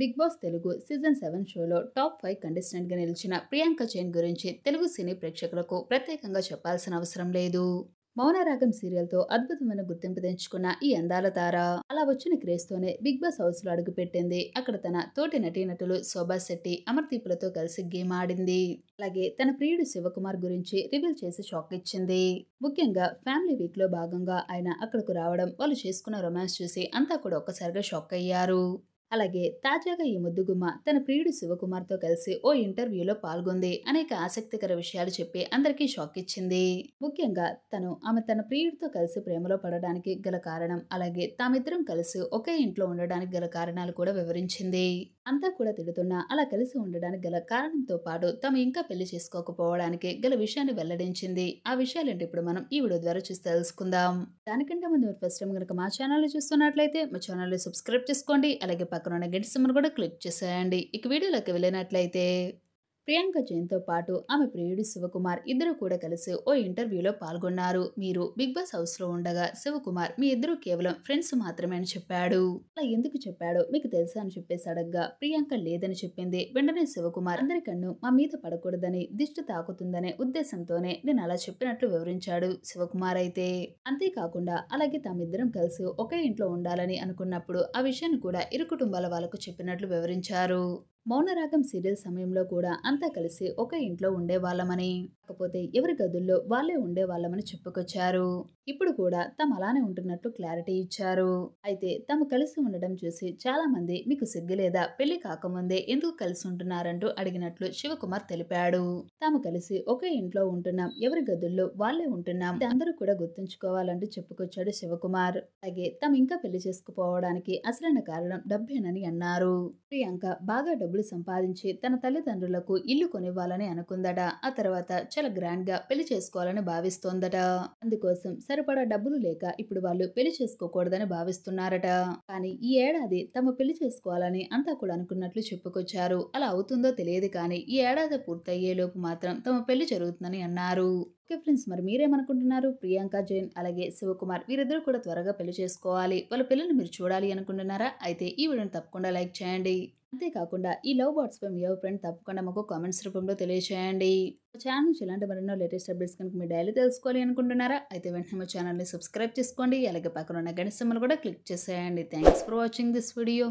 big Boss Telugu season seven షోలో top five కంటెస్టెంట్గా నిలిచిన ప్రియాంక చైన్ గురించి తెలుగు సినీ ప్రేక్షకులకు ప్రత్యేకంగా చెప్పాల్సిన అవసరం లేదు మౌనరాగం సీరియల్తో అద్భుతమైన గుర్తింపు తెచ్చుకున్న ఈ అందాల తార అలా వచ్చిన క్రేజ్తోనే బిగ్ బాస్ హౌస్లో అడుగుపెట్టింది అక్కడ తన తోటి నటీనటులు శోభా శెట్టి అమర్దీపులతో కలిసి గేమ్ ఆడింది అలాగే తన ప్రియుడు శివకుమార్ గురించి రివీల్ చేసి షాక్ ఇచ్చింది ముఖ్యంగా ఫ్యామిలీ వీక్ లో భాగంగా ఆయన అక్కడకు రావడం వాళ్ళు చేసుకున్న రొమాన్స్ చూసి అంతా కూడా ఒక్కసారిగా షాక్ అయ్యారు అలాగే తాజాగా ఈ ముద్దుగుమ్మ తన ప్రియుడు శివకుమార్తో కలిసి ఓ ఇంటర్వ్యూలో పాల్గొంది అనేక ఆసక్తికర విషయాలు చెప్పి అందరికీ షాక్ ఇచ్చింది ముఖ్యంగా తను ఆమె తన ప్రియుడితో కలిసి ప్రేమలో పడడానికి గల కారణం అలాగే తామిద్దరం కలిసి ఒకే ఇంట్లో ఉండడానికి గల కారణాలు కూడా వివరించింది అంతా కూడా తిడుతున్నా అలా కలిసి ఉండడానికి గల కారణంతో పాటు తాము ఇంకా పెళ్లి చేసుకోకపోవడానికి గల విషయాన్ని వెల్లడించింది ఆ ఏంటి ఇప్పుడు మనం ఈ వీడియో ద్వారా చూసి తెలుసుకుందాం దానికంటే ముందు ఫస్ట్ టైం కనుక మా ఛానల్ చూస్తున్నట్లయితే మా ఛానల్ సబ్స్క్రైబ్ చేసుకోండి అలాగే పక్కన ఉన్న గెట్ సిమ్మర్ కూడా క్లిక్ చేసేయండి ఇక వీడియోలోకి వెళ్ళినట్లయితే ప్రియాంక జైన్తో పాటు ఆమె ప్రియుడు శివకుమార్ ఇద్దరు కూడా కలిసి ఓ ఇంటర్వ్యూలో పాల్గొన్నారు మీరు బిగ్ బాస్ హౌస్లో ఉండగా శివకుమార్ మీ ఇద్దరు కేవలం ఫ్రెండ్స్ మాత్రమే అని చెప్పాడు అలా ఎందుకు చెప్పాడో మీకు తెలుసా అని చెప్పేసి అడగ్గా ప్రియాంక లేదని చెప్పింది వెంటనే శివకుమార్ అందరి కన్ను మా మీద పడకూడదని దిష్టి తాకుతుందనే ఉద్దేశంతోనే నేను అలా చెప్పినట్లు వివరించాడు శివకుమార్ అయితే అంతేకాకుండా అలాగే తామిద్దరం కలిసి ఒకే ఇంట్లో ఉండాలని అనుకున్నప్పుడు ఆ విషయాన్ని కూడా ఇరు కుటుంబాల వాళ్ళకు చెప్పినట్లు వివరించారు మౌనరాగం సీరియల్ సమయంలో కూడా అంతా కలిసి ఒక ఇంట్లో ఉండేవాళ్ళమని కాకపోతే ఎవరి గదుల్లో వాళ్ళే ఉండేవాళ్ళమని చెప్పుకొచ్చారు ఇప్పుడు కూడా తమ అలానే ఉంటున్నట్లు క్లారిటీ ఇచ్చారు అయితే తమ కలిసి ఉండడం చూసి చాలా మంది మీకు సిగ్గు లేదా పెళ్లి కాకముందే ఎందుకు కలిసి ఉంటున్నారంటూ అడిగినట్లు శివకుమార్ తెలిపాడు తాము కలిసి ఒకే ఇంట్లో ఉంటున్నాం ఎవరి గదుల్లో వాళ్ళే ఉంటున్నాం అందరూ కూడా గుర్తుంచుకోవాలంటూ చెప్పుకొచ్చాడు శివకుమార్ అలాగే తమ ఇంకా పెళ్లి చేసుకుపోవడానికి అసలైన కారణం డబ్బేనని అన్నారు ప్రియాంక బాగా డబ్బు డబ్బులు సంపాదించి తన తల్లిదండ్రులకు ఇల్లు కొనివ్వాలని అనుకుందట ఆ తర్వాత చాలా గ్రాండ్గా పెళ్లి చేసుకోవాలని భావిస్తోందట అందుకోసం సరిపడా డబ్బులు లేక ఇప్పుడు వాళ్ళు పెళ్లి చేసుకోకూడదని భావిస్తున్నారట కానీ ఈ ఏడాది తమ పెళ్లి చేసుకోవాలని అంతా కూడా అనుకున్నట్లు చెప్పుకొచ్చారు అలా అవుతుందో తెలియదు కానీ ఈ ఏడాది పూర్తయ్యేలోపు మాత్రం తమ పెళ్లి జరుగుతుందని అన్నారు ఓకే ఫ్రెండ్స్ మరి మీరేమనుకుంటున్నారు ప్రియాంక జైన్ అలాగే శివకుమార్ వీరిద్దరూ కూడా త్వరగా పెళ్లి చేసుకోవాలి వాళ్ళ పిల్లల్ని మీరు చూడాలి అనుకుంటున్నారా అయితే ఈ వీడియోని తప్పకుండా లైక్ చేయండి అంతేకాకుండా ఈ లవ్ పై మీ ఫ్రెండ్ తప్పకుండా మాకు కామెంట్స్ రూపంలో తెలియచేయండి ఛానల్స్ ఇలాంటి మరెన్నో లేటెస్ట్ అప్డేట్స్ కనుక మీరు డైలీ తెలుసుకోవాలి అనుకుంటున్నారా అయితే వెంటనే మా ఛానల్ని సబ్స్క్రైబ్ చేసుకోండి అలాగే పక్కన ఉన్న గణిత కూడా క్లిక్ చేసేయండి thanks for watching this video